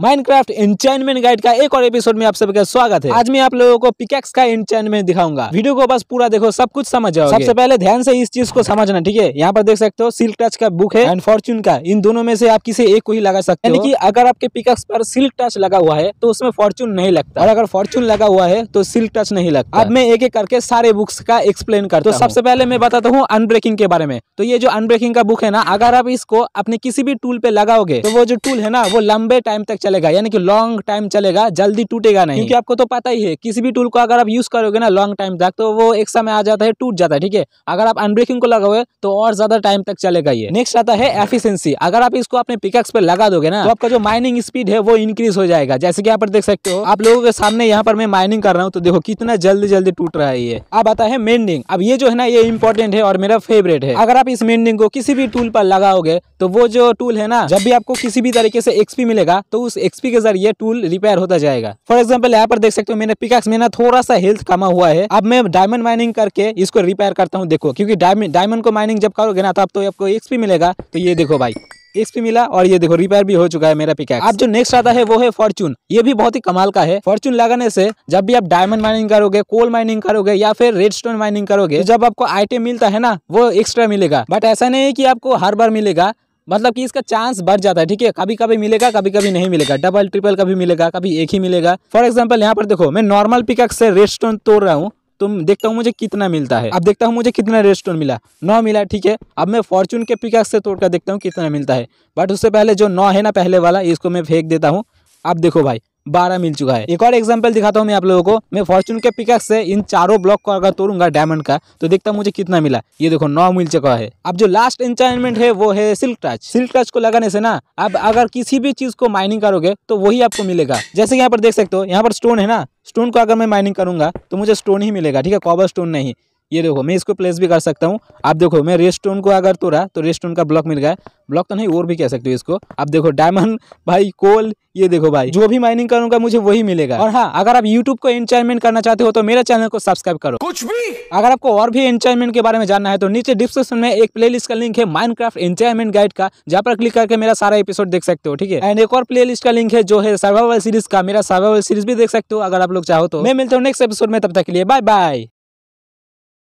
Minecraft एनचैनमेंट guide का एक और एपिसोड में आप सबका स्वागत है आज मैं आप लोगों को पिकेक्स का एनचैनमेंट दिखाऊंगा वीडियो को बस पूरा देखो सब कुछ समझ जाओ सबसे पहले ध्यान से इस चीज को समझना ठीक है यहाँ पर देख सकते हो सिल्क टच का बुक है एंड फॉर्चून का इन दोनों में से आप किसी एक को ही लगा सकते हो की अगर आपके पिकेक्स पर सिल्क टच लगा हुआ है तो उसमें फॉर्चून नहीं लगता और अगर फॉर्चून लगा हुआ है तो सिल्क टच नहीं लगता अब मैं एक एक करके सारे बुक्स का एक्सप्लेन कर दो सबसे पहले मैं बताता हूँ अनब्रेकिंग के बारे में तो ये जो अनब्रेकिंग का बुक है ना अगर आप इसको अपने किसी भी टूल पे लगाओगे तो वो जो टूल है ना वो लंबे टाइम तक चलेगा यानी कि लॉन्ग टाइम चलेगा जल्दी टूटेगा नहीं क्योंकि आपको तो पता ही है किसी भी टूल को अगर आप यूज करोगे ना लॉन्ग टाइम तक तो वो एक समय आ जाता है टूट जाता है ठीक है अगर आप अनब्रेकिंग को लगाओगे तो और ज्यादा टाइम तक चलेगा ये नेक्स्ट आता है एफिशियंसी अगर आप इसको अपने पिकअक्स पर लगा दोगे ना तो आपका जो माइनिंग स्पीड है वो इंक्रीज हो जाएगा जैसे कि आप देख सकते हो आप लोगों के सामने यहाँ पर मैं माइनिंग कर रहा हूँ तो देखो कितना जल्दी जल्दी टूट रहा है ये अब आता है मेंडिंग अब ये जो है ना ये इंपॉर्टेंट है और मेरा फेवरेट है अगर आप इस मेंडिंग को किसी भी टूल पर लगाओगे तो वो जो टूल है ना जब भी आपको किसी भी तरीके से एक्सपी मिलेगा तो उस पिकैक्स एक्सपी के जरिए टूल रिपेयर होता जाएगा फॉर एग्जाम्पल यहाँ पर देख सकते हो मैंने पिकैक्स में थोड़ा सा हेल्थ कमा हुआ है अब मैं डायमंड माइनिंग करके इसको रिपेयर करता हूँ देखो क्योंकि डायमंड को माइनिंग जब करोगे ना तो आपको एक्सपी मिलेगा तो ये देखो भाई एक्सपी मिला और ये देखो रिपेयर भी हो चुका है मेरा पिकैक्स अब जो नेक्स्ट आता है वो है फॉर्चून ये भी बहुत ही कमाल का है फॉर्चून लगाने से जब भी आप डायमंड माइनिंग करोगे कोल माइनिंग करोगे या फिर रेड स्टोन माइनिंग करोगे तो जब आपको आइटम मिलता है ना वो एक्स्ट्रा मिलेगा बट ऐसा नहीं है कि आपको हर बार मिलेगा मतलब कि इसका चांस बढ़ जाता है ठीक है कभी कभी मिलेगा कभी कभी नहीं मिलेगा डबल ट्रिपल कभी मिलेगा कभी एक ही मिलेगा फॉर एग्जाम्पल यहाँ पर देखो मैं नॉर्मल पिकअप से रेस्टोरेंट तोड़ रहा हूँ तुम देखता हूँ मुझे कितना मिलता है अब देखता हूँ मुझे कितना रेस्टोन मिला नौ मिला ठीक है अब मैं फॉर्चून के पिकअप से तोड़कर देखता हूँ कितना मिलता है बट उससे पहले जो नौ है ना पहले वाला इसको मैं फेंक देता हूँ अब देखो भाई बारह मिल चुका है एक और एग्जाम्पल दिखाता हूँ मैं आप लोगों को मैं फॉर्चून के पिकअप से इन चारों ब्लॉक को अगर तोड़ूंगा डायमंड का तो देखता मुझे कितना मिला ये देखो नौ मिल चुका है अब जो लास्ट इंचाइनमेंट है वो है सिल्क टच सिल्क टच को लगाने से ना अब अगर किसी भी चीज को माइनिंग करोगे तो वही आपको मिलेगा जैसे यहाँ पर देख सकते हो यहाँ पर स्टोन है ना स्टोन को अगर मैं माइनिंग करूंगा तो मुझे स्टोन ही मिलेगा ठीक है कॉबर स्टोन नहीं ये देखो मैं इसको प्लेस भी कर सकता हूँ आप देखो मैं रेस्टोन को अगर तोड़ा तो रेस्टोन का ब्लॉक मिल गया ब्लॉक तो नहीं और भी कह सकते हो इसको आप देखो डायमंड भाई कोल ये देखो भाई जो भी माइनिंग करूंगा मुझे वही मिलेगा और हाँ अगर आप यूट्यूब को एंजॉयमेंट करना चाहते हो तो मेरे चैनल को सब्सक्राइब करो कुछ भी अगर आपको और भी एंजॉयमेंट के बारे में जानना है तो नीचे डिस्क्रिप्शन में एक प्ले का लिंक है माइंड एंजॉयमेंट गाइड का जहाँ पर क्लिक करके मेरा सारा एपिसोड देख सकते हो ठीक है एंड एक और प्ले का लिंक है जो है सर्वाइवल सीरीज का मेरा सर्वाइवल सीरीज भी देख सकते हो अगर आप लोग चाहो तो मैं मिलता हूँ नेक्स्ट एपिसोड में तब तक के लिए बाय बाय